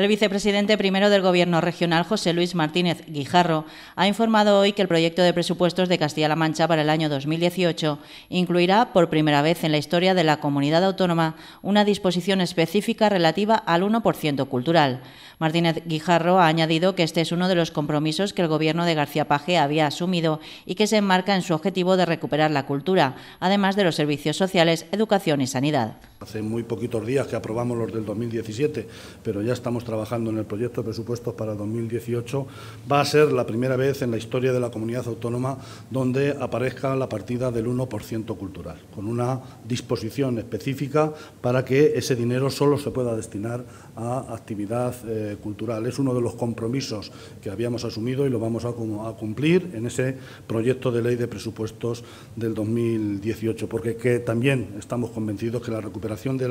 El vicepresidente primero del Gobierno regional, José Luis Martínez Guijarro, ha informado hoy que el proyecto de presupuestos de Castilla-La Mancha para el año 2018 incluirá, por primera vez en la historia de la comunidad autónoma, una disposición específica relativa al 1% cultural. Martínez Guijarro ha añadido que este es uno de los compromisos que el Gobierno de García Paje había asumido y que se enmarca en su objetivo de recuperar la cultura, además de los servicios sociales, educación y sanidad. Hace muy poquitos días que aprobamos los del 2017, pero ya estamos trabajando en el proyecto de presupuestos para 2018, va a ser la primera vez en la historia de la comunidad autónoma donde aparezca la partida del 1% cultural, con una disposición específica para que ese dinero solo se pueda destinar a actividad eh, cultural. Es uno de los compromisos que habíamos asumido y lo vamos a, cumplir en ese proyecto de ley de presupuestos del 2018, porque también estamos convencidos que la recuperación de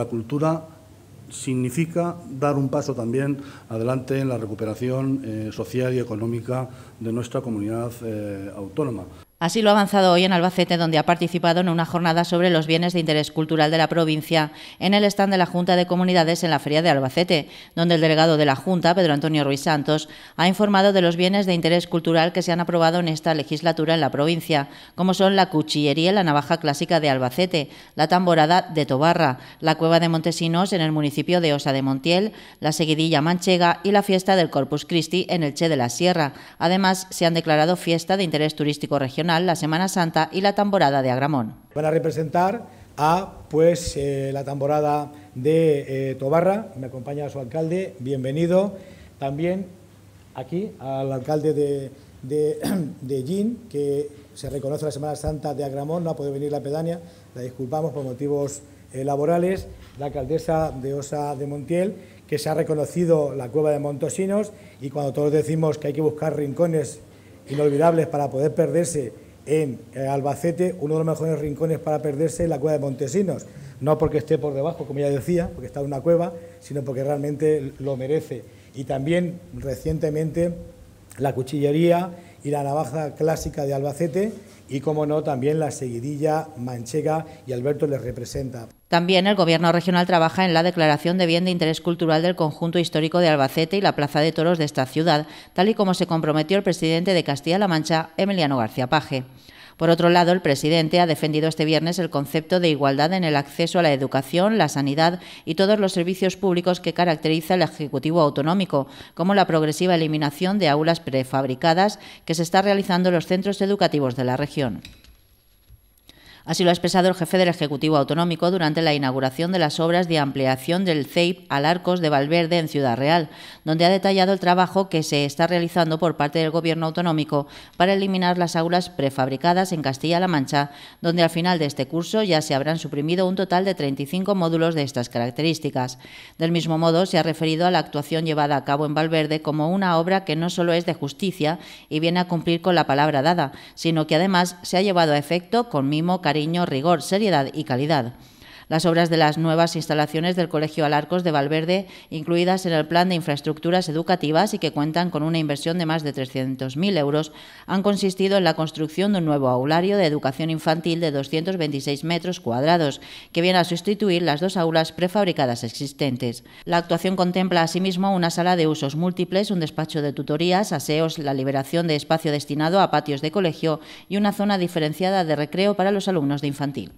la cultura significa dar un paso también adelante en la recuperación eh, social y económica de nuestra comunidad eh, autónoma. Así lo ha avanzado hoy en Albacete, donde ha participado en una jornada sobre los bienes de interés cultural de la provincia en el stand de la Junta de Comunidades en la Feria de Albacete, donde el delegado de la Junta, Pedro Antonio Ruiz Santos, ha informado de los bienes de interés cultural que se han aprobado en esta legislatura en la provincia, como son la cuchillería y la navaja clásica de Albacete, la tamborada de Tobarra, la cueva de Montesinos en el municipio de Osa de Montiel, la seguidilla manchega y la fiesta del Corpus Christi en el Che de la Sierra. Además, se han declarado fiesta de interés turístico regional la Semana Santa y la Tamborada de Agramón. Van a representar a pues, eh, la Tamborada de eh, Tobarra, me acompaña su alcalde, bienvenido. También aquí al alcalde de, de, Gin, que se reconoce la Semana Santa de Agramón, no ha podido venir la pedaña... la disculpamos por motivos eh, laborales, la alcaldesa de Osa de Montiel, que se ha reconocido la cueva de Montosinos y cuando todos decimos que hay que buscar rincones inolvidables para poder perderse en eh, Albacete, uno de los mejores rincones para perderse es la cueva de Montesinos. No porque esté por debajo, como ya decía, porque está en una cueva, sino porque realmente lo merece. Y también recientemente la cuchillería y la navaja clásica de Albacete y, como no, también la seguidilla manchega y Alberto les representa. También el Gobierno regional trabaja en la declaración de bien de interés cultural del conjunto histórico de Albacete y la plaza de toros de esta ciudad, tal y como se comprometió el presidente de Castilla-La Mancha, Emiliano García Paje. Por otro lado, el presidente ha defendido este viernes el concepto de igualdad en el acceso a la educación, la sanidad y todos los servicios públicos que caracteriza el Ejecutivo Autonómico, como la progresiva eliminación de aulas prefabricadas que se está realizando en los centros educativos de la región. Así lo ha expresado el jefe del Ejecutivo Autonómico durante la inauguración de las obras de ampliación del CEIP al Arcos de Valverde en Ciudad Real, donde ha detallado el trabajo que se está realizando por parte del Gobierno autonómico para eliminar las aulas prefabricadas en Castilla-La Mancha, donde al final de este curso ya se habrán suprimido un total de 35 módulos de estas características. Del mismo modo, se ha referido a la actuación llevada a cabo en Valverde como una obra que no solo es de justicia y viene a cumplir con la palabra dada, sino que además se ha llevado a efecto con mimo, cariño, rigor, seriedad y calidad las obras de las nuevas instalaciones del Colegio Alarcos de Valverde, incluidas en el Plan de Infraestructuras Educativas y que cuentan con una inversión de más de 300.000 euros, han consistido en la construcción de un nuevo aulario de educación infantil de 226 metros cuadrados, que viene a sustituir las dos aulas prefabricadas existentes. La actuación contempla asimismo una sala de usos múltiples, un despacho de tutorías, aseos, la liberación de espacio destinado a patios de colegio y una zona diferenciada de recreo para los alumnos de infantil.